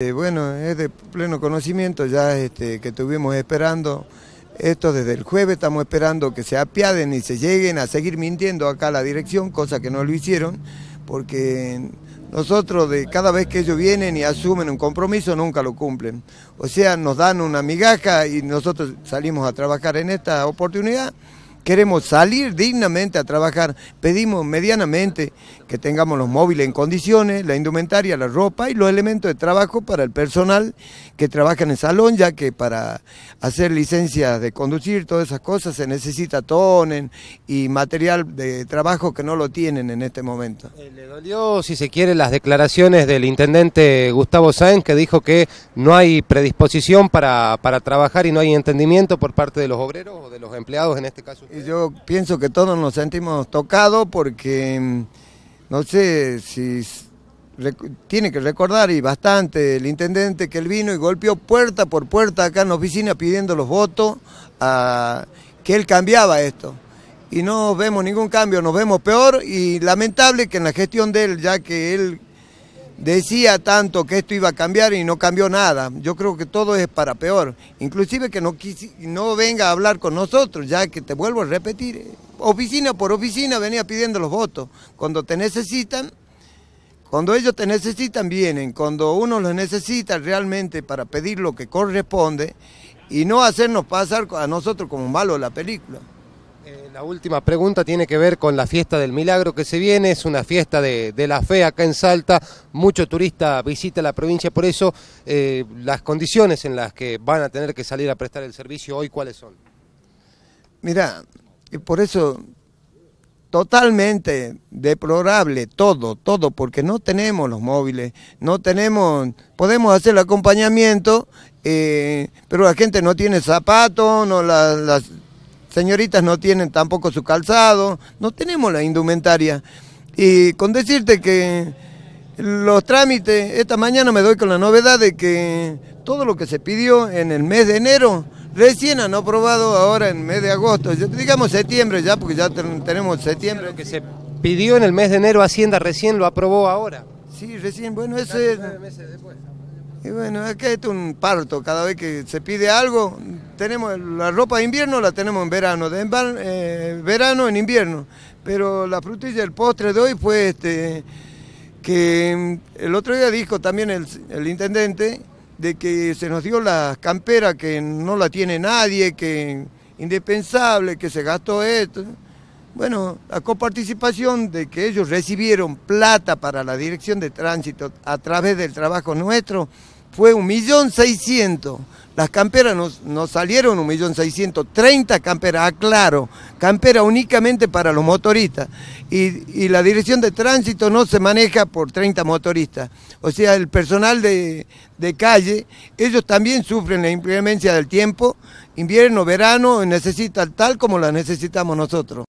Eh, bueno, es de pleno conocimiento ya este, que estuvimos esperando. Esto desde el jueves estamos esperando que se apiaden y se lleguen a seguir mintiendo acá a la dirección, cosa que no lo hicieron, porque nosotros de cada vez que ellos vienen y asumen un compromiso nunca lo cumplen. O sea, nos dan una migaja y nosotros salimos a trabajar en esta oportunidad queremos salir dignamente a trabajar. Pedimos medianamente que tengamos los móviles en condiciones, la indumentaria, la ropa y los elementos de trabajo para el personal que trabaja en el salón, ya que para hacer licencias de conducir, todas esas cosas, se necesita tonen y material de trabajo que no lo tienen en este momento. Eh, le dolió, si se quiere, las declaraciones del intendente Gustavo Sáenz, que dijo que no hay predisposición para, para trabajar y no hay entendimiento por parte de los obreros o de los empleados en este caso. Yo pienso que todos nos sentimos tocados porque, mm, no sé, si tiene que recordar y bastante el intendente que él vino y golpeó puerta por puerta acá en la oficina pidiendo los votos a, que él cambiaba esto. Y no vemos ningún cambio, nos vemos peor y lamentable que en la gestión de él, ya que él decía tanto que esto iba a cambiar y no cambió nada. Yo creo que todo es para peor. Inclusive que no, no venga a hablar con nosotros, ya que te vuelvo a repetir, oficina por oficina venía pidiendo los votos. Cuando te necesitan, cuando ellos te necesitan vienen, cuando uno los necesita realmente para pedir lo que corresponde y no hacernos pasar a nosotros como malo la película. La última pregunta tiene que ver con la fiesta del milagro que se viene, es una fiesta de, la fe acá en Salta, mucho turista visita la provincia, por eso eh, las condiciones en las que van a tener que salir a prestar el servicio hoy, ¿cuáles son? Mira, por eso totalmente deplorable todo, todo, porque no tenemos los móviles, no tenemos, podemos hacer el acompañamiento, eh, pero la gente no tiene zapatos, no, las señoritas no tienen tampoco su calzado, no tenemos la indumentaria. Y con decirte que los trámites, esta mañana me doy con la novedad de que todo lo que se pidió en el mes de enero, recién han aprobado ahora en el mes de agosto, digamos septiembre ya, porque ya tenemos septiembre. Lo que se pidió en el mes de enero Hacienda recién lo aprobó ahora. Sí, recién, bueno, ese... Y bueno, que es un parto, cada vez que se pide algo, tenemos la ropa de invierno la tenemos en verano, de eh, verano en invierno. Pero la frutilla, el postre de hoy fue este, que mm, el otro día dijo también el, intendente de que se nos dio la campera que no la tiene nadie, que indispensable, que se gastó esto. Bueno, la coparticipación de que ellos recibieron plata para la dirección de tránsito a través del trabajo nuestro fue 1.600.000. Las camperas nos, nos salieron 1.630.000 camperas, aclaro, ah, camperas únicamente para los motoristas. Y, la dirección de tránsito no se maneja por 30 motoristas. O sea, el personal de, calle, ellos también sufren la imprevencia del tiempo, invierno, verano, necesitan tal como la necesitamos nosotros.